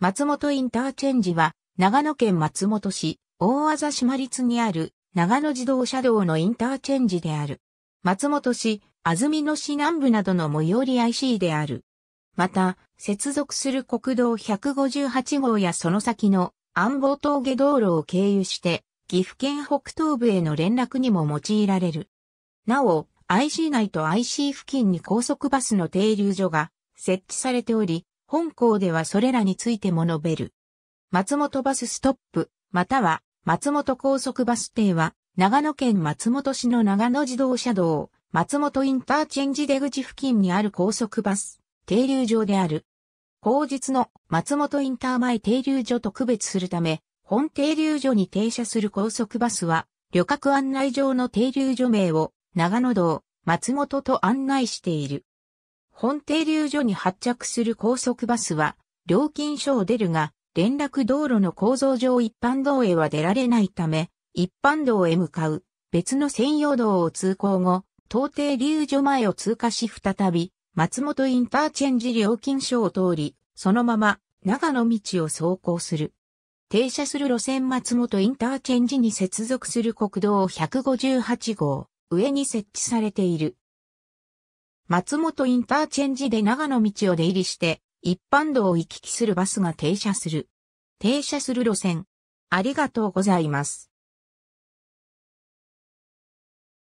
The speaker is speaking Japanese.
松本インターチェンジは、長野県松本市、大和島立にある、長野自動車道のインターチェンジである。松本市、安曇野市南部などの最寄り IC である。また、接続する国道158号やその先の安房峠道路を経由して、岐阜県北東部への連絡にも用いられる。なお、IC 内と IC 付近に高速バスの停留所が設置されており、本校ではそれらについても述べる。松本バスストップ、または松本高速バス停は、長野県松本市の長野自動車道、松本インターチェンジ出口付近にある高速バス、停留場である。後日の松本インター前停留所と区別するため、本停留所に停車する高速バスは、旅客案内上の停留所名を長野道、松本と案内している。本停留所に発着する高速バスは、料金所を出るが、連絡道路の構造上一般道へは出られないため、一般道へ向かう別の専用道を通行後、東停留所前を通過し再び、松本インターチェンジ料金所を通り、そのまま長野道を走行する。停車する路線松本インターチェンジに接続する国道158号、上に設置されている松本インターチェンジで長野道を出入りして、一般道を行き来するバスが停車する。停車する路線。ありがとうございます。